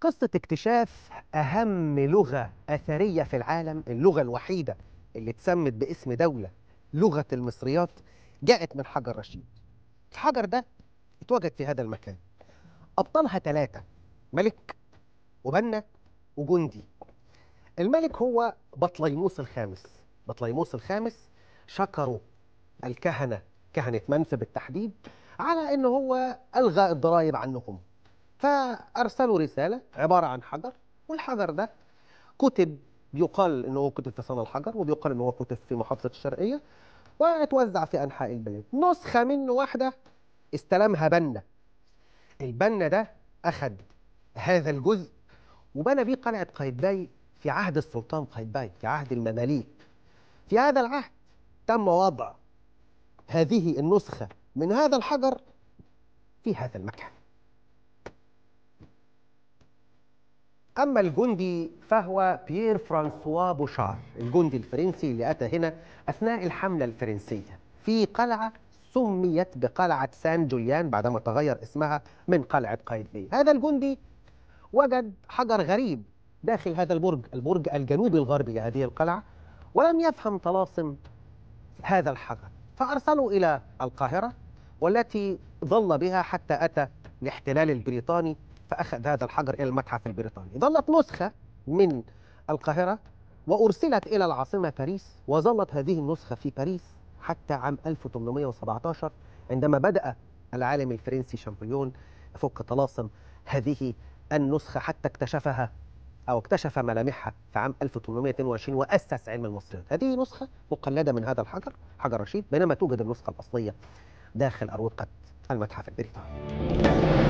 قصة اكتشاف أهم لغة أثرية في العالم اللغة الوحيدة اللي اتسمت باسم دولة لغة المصريات جاءت من حجر رشيد الحجر ده اتوجد في هذا المكان أبطالها ثلاثة ملك وبنا وجندي الملك هو بطليموس الخامس بطليموس الخامس شكروا الكهنة كهنة منفى بالتحديد على أنه هو ألغى الضرائب عنهم فارسلوا رساله عباره عن حجر والحجر ده كتب بيقال ان هو كتب في صنع الحجر وبيقال ان هو كتب في محافظه الشرقيه واتوزع في انحاء البلاد نسخه منه واحده استلمها بنا البنا ده اخذ هذا الجزء وبنى بيه قلعه قايتباي في عهد السلطان قايتباي في عهد المماليك في هذا العهد تم وضع هذه النسخه من هذا الحجر في هذا المكان أما الجندي فهو بيير فرانسوا بوشار الجندي الفرنسي اللي أتى هنا أثناء الحملة الفرنسية في قلعة سميت بقلعة سان جوليان بعدما تغير اسمها من قلعة قايد هذا الجندي وجد حجر غريب داخل هذا البرج البرج الجنوبي الغربي لهذه القلعة ولم يفهم طلاسم هذا الحجر فأرسلوا إلى القاهرة والتي ظل بها حتى أتى الاحتلال البريطاني فأخذ هذا الحجر إلى المتحف البريطاني ظلت نسخة من القاهرة وأرسلت إلى العاصمة باريس وظلت هذه النسخة في باريس حتى عام 1817 عندما بدأ العالم الفرنسي شامبليون يفك طلاسم هذه النسخة حتى اكتشفها أو اكتشف ملامحها في عام 1822 وأسس علم المصريات هذه نسخة مقلدة من هذا الحجر حجر رشيد بينما توجد النسخة الأصلية داخل أروقة المتحف البريطاني